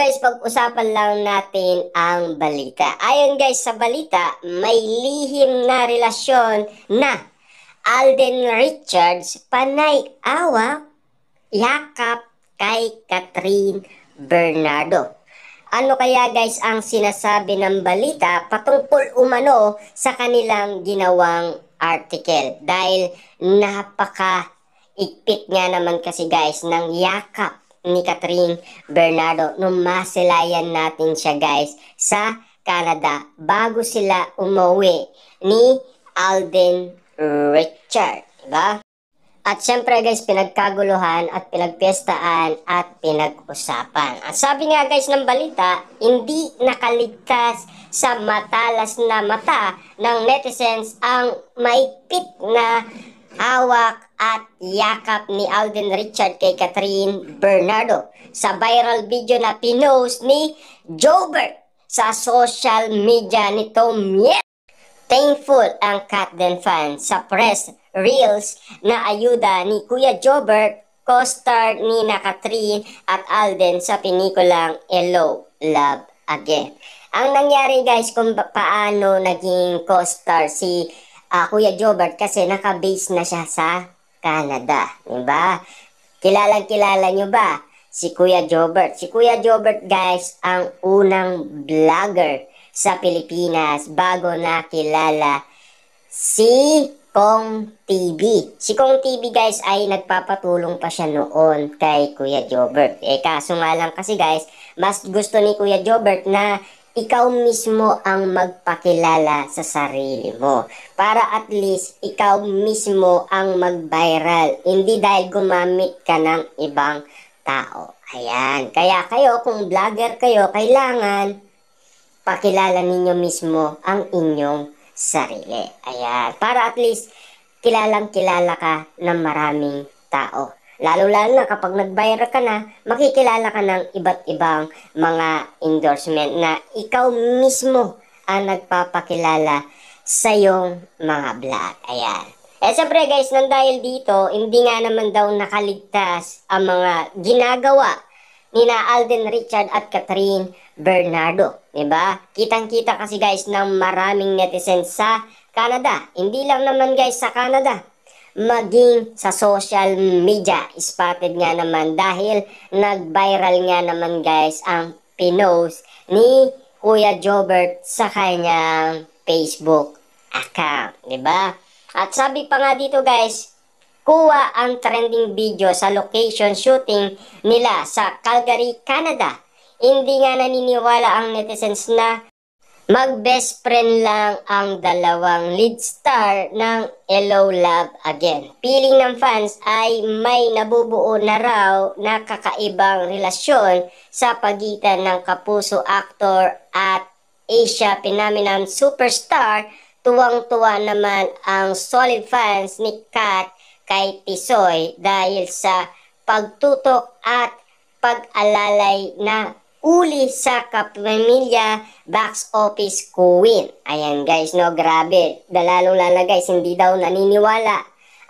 guys, pag-usapan lang natin ang balita. Ayon guys, sa balita, may lihim na relasyon na Alden Richards panay awa yakap kay Catherine Bernardo. Ano kaya guys ang sinasabi ng balita patungkol umano sa kanilang ginawang article dahil napaka ikpit nga naman kasi guys ng yakap ni Catherine Bernardo nung masilayan natin siya guys sa Canada bago sila umuwi ni Alden Richard. Diba? At syempre guys, pinagkaguluhan at pinagpiestaan at pinag-usapan. At sabi nga guys ng balita, hindi nakaligtas sa matalas na mata ng netizens ang maipit na hawak at yakap ni Alden Richard kay Catherine Bernardo sa viral video na pinost ni Jobert sa social media nito. Yes! Thankful ang Catden fans sa press reels na ayuda ni Kuya Jobert co-star ni na Catherine at Alden sa pinikulang Hello, Love Again. Ang nangyari guys kung paano naging co-star si uh, Kuya Jobert kasi naka-base na siya sa Canada. di ba? Kilalang kilala nyo ba si Kuya Jobert? Si Kuya Jobert guys ang unang vlogger sa Pilipinas bago na kilala si Kong TV. Si Kong TV guys ay nagpapatulong pa siya noon kay Kuya Jobert. Eh kaso nga lang kasi guys, mas gusto ni Kuya Jobert na ikaw mismo ang magpakilala sa sarili mo. Para at least, ikaw mismo ang mag-viral. Hindi dahil gumamit ka ng ibang tao. Ayan. Kaya kayo, kung vlogger kayo, kailangan pakilala ninyo mismo ang inyong sarili. Ayan. Para at least, kilalang kilala ka ng maraming tao. Lalo-lalo na kapag nag-viral ka na, makikilala ka ng iba't ibang mga endorsement na ikaw mismo ang nagpapakilala sa iyong mga vlog. Ayan. Eh siyempre guys, nang dahil dito, hindi nga naman daw nakaligtas ang mga ginagawa ni na Alden Richard at Catherine Bernardo. ba? Diba? Kitang-kita kasi guys ng maraming netizens sa Canada. Hindi lang naman guys sa Canada maging sa social media. Spotted nga naman dahil nag-viral nga naman guys ang pinos ni Kuya Jobert sa kanyang Facebook account, 'di ba? At sabi pa nga dito guys, kuha ang trending video sa location shooting nila sa Calgary, Canada. Hindi nga naniniwala ang netizens na Mag-best friend lang ang dalawang lead star ng Hello Love Again. Piling ng fans ay may nabubuo na raw na kakaibang relasyon sa pagitan ng kapuso actor at Asia Phenomenon Superstar. Tuwang-tuwa naman ang solid fans ni Kat kay Tisoy dahil sa pagtutok at pag-alalay na uli sa kapamilya box office queen. Ayan guys, no, grabe. Dalalong lala guys, hindi daw naniniwala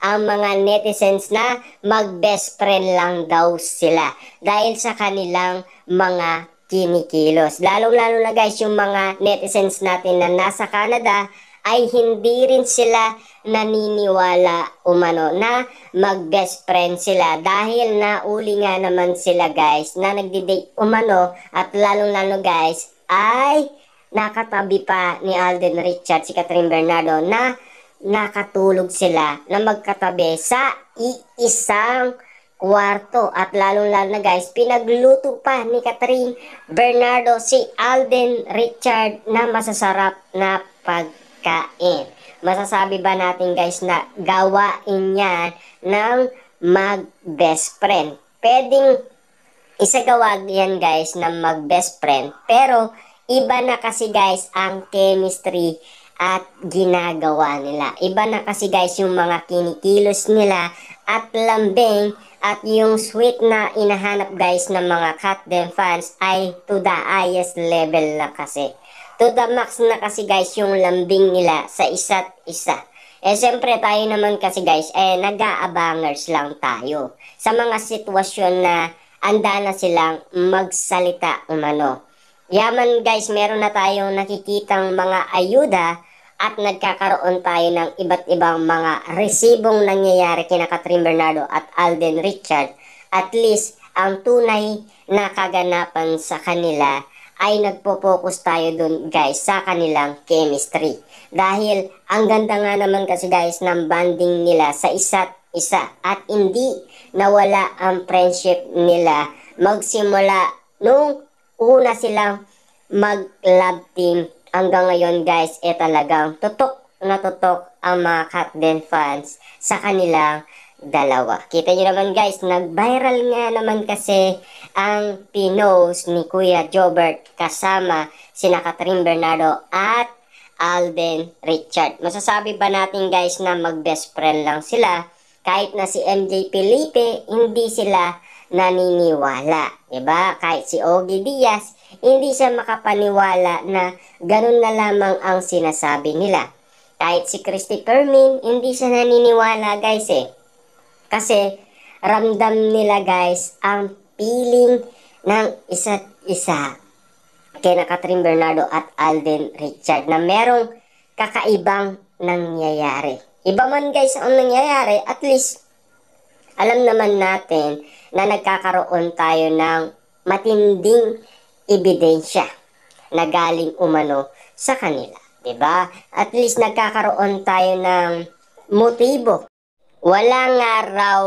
ang mga netizens na mag-best friend lang daw sila dahil sa kanilang mga kinikilos. lalong lalo na guys yung mga netizens natin na nasa Canada ay hindi rin sila naniniwala umano na mag-best friend sila dahil nauli nga naman sila guys na nagdi-date umano at lalong-lalo guys ay nakatabi pa ni Alden Richard si Catherine Bernardo na nakatulog sila na magkatabi sa iisang kwarto at lalong-lalo na guys pinagluto pa ni Catherine Bernardo si Alden Richard na masasarap na pag kain. Masasabi ba natin guys na gawain yan ng mag-best friend? Pwedeng isagawa yan guys ng mag-best friend. Pero iba na kasi guys ang chemistry at ginagawa nila. Iba na kasi guys yung mga kinikilos nila at lambing at yung sweet na inahanap guys ng mga Cat Dem fans ay to the highest level na kasi. To the max na kasi guys yung lambing nila sa isa't isa. Eh siyempre tayo naman kasi guys, eh nag-aabangers lang tayo sa mga sitwasyon na anda na silang magsalita umano. Yaman guys, meron na tayong nakikitang mga ayuda at nagkakaroon tayo ng iba't ibang mga resibong nangyayari kina Catherine Bernardo at Alden Richard. At least, ang tunay na kaganapan sa kanila ay nagpo-focus tayo dun guys sa kanilang chemistry. Dahil ang ganda nga naman kasi guys ng bonding nila sa isa't isa at hindi nawala ang friendship nila magsimula nung una silang mag-love team hanggang ngayon guys eh talagang tutok na tutok ang mga Captain fans sa kanilang dalawa. Kita nyo naman guys, nag-viral nga naman kasi ang Pinos ni Kuya Jobert kasama sina Catherine Bernardo at Alden Richard. Masasabi ba natin guys na mag-best friend lang sila kahit na si MJ Felipe hindi sila naniniwala. Diba? Kahit si Ogie Diaz hindi siya makapaniwala na ganun na lamang ang sinasabi nila. Kahit si Christy Permin hindi siya naniniwala guys eh. Kasi ramdam nila guys ang feeling ng isa't isa kay Katrin Bernardo at Alden Richard na merong kakaibang nangyayari. Iba man guys ang nangyayari, at least alam naman natin na nagkakaroon tayo ng matinding ebidensya na galing umano sa kanila. ba? Diba? At least nagkakaroon tayo ng motibo. Wala nga raw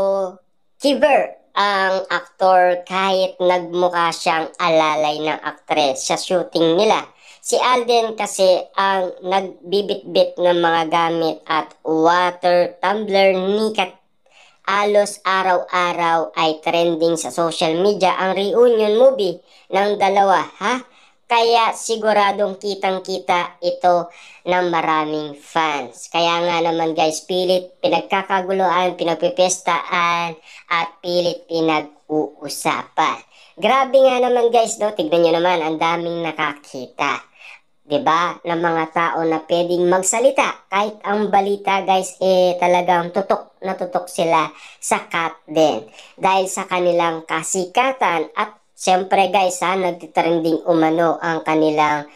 kiver ang aktor kahit nagmukha siyang alalay ng aktres sa shooting nila. Si Alden kasi ang nagbibitbit ng mga gamit at water tumbler ni Kat Alos araw-araw ay trending sa social media ang reunion movie ng dalawa ha kaya siguradong kitang-kita ito ng maraming fans. Kaya nga naman guys, pilit pinagkakaguloan, pinagpipestaan, at pilit pinag-uusapan. Grabe nga naman guys, no? tignan nyo naman, ang daming nakakita. 'di ba, ng mga tao na pwedeng magsalita. Kahit ang balita, guys, eh talagang tutok na tutok sila sa cut din dahil sa kanilang kasikatan at Siyempre guys ha, nagtitrending umano ang kanilang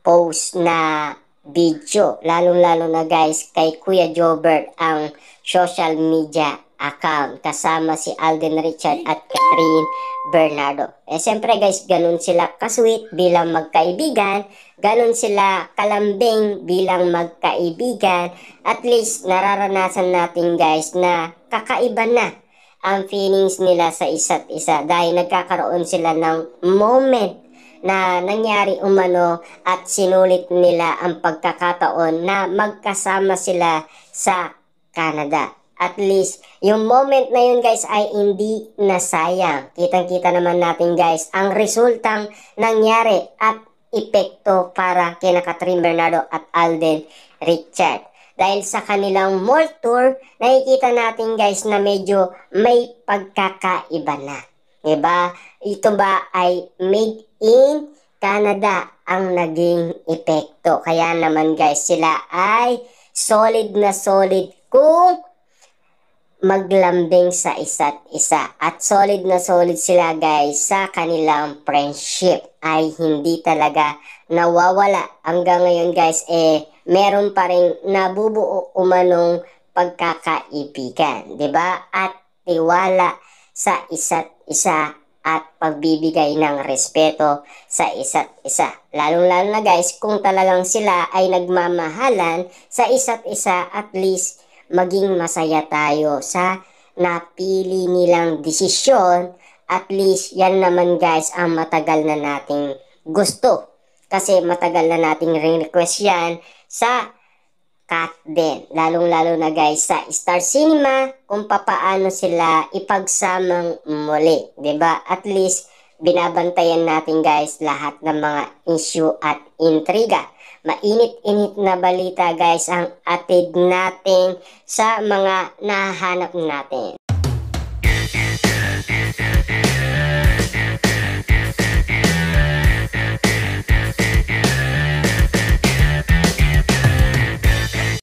post na video. Lalong-lalo na guys kay Kuya Jobert ang social media account kasama si Alden Richard at Catherine Bernardo. Eh siyempre guys, ganun sila kasweet bilang magkaibigan, ganun sila kalambing bilang magkaibigan. At least nararanasan natin guys na kakaiba na ang feelings nila sa isa't isa dahil nagkakaroon sila ng moment na nangyari umano at sinulit nila ang pagkakataon na magkasama sila sa Canada. At least, yung moment na yun guys ay hindi nasayang. Kitang-kita naman natin guys ang resultang nangyari at epekto para kina Catherine Bernardo at Alden Richard dahil sa kanilang mall tour, nakikita natin guys na medyo may pagkakaiba na. Diba? Ito ba ay made in Canada ang naging epekto. Kaya naman guys, sila ay solid na solid kung maglambing sa isa't isa. At solid na solid sila guys sa kanilang friendship ay hindi talaga nawawala. Hanggang ngayon guys eh meron pa rin nabubuo umanong pagkakaibigan, 'di ba? At tiwala sa isa't isa at pagbibigay ng respeto sa isa't isa. Lalong-lalo lalo na guys kung talagang sila ay nagmamahalan sa isa't isa at least maging masaya tayo sa napili nilang desisyon. At least yan naman guys ang matagal na nating gusto. Kasi matagal na nating request yan sa cut din. Lalong-lalo na guys sa Star Cinema kung papaano sila ipagsamang muli. ba diba? At least Binabantayan natin guys lahat ng mga issue at intriga. Mainit-init na balita guys ang atid natin sa mga nahanap natin.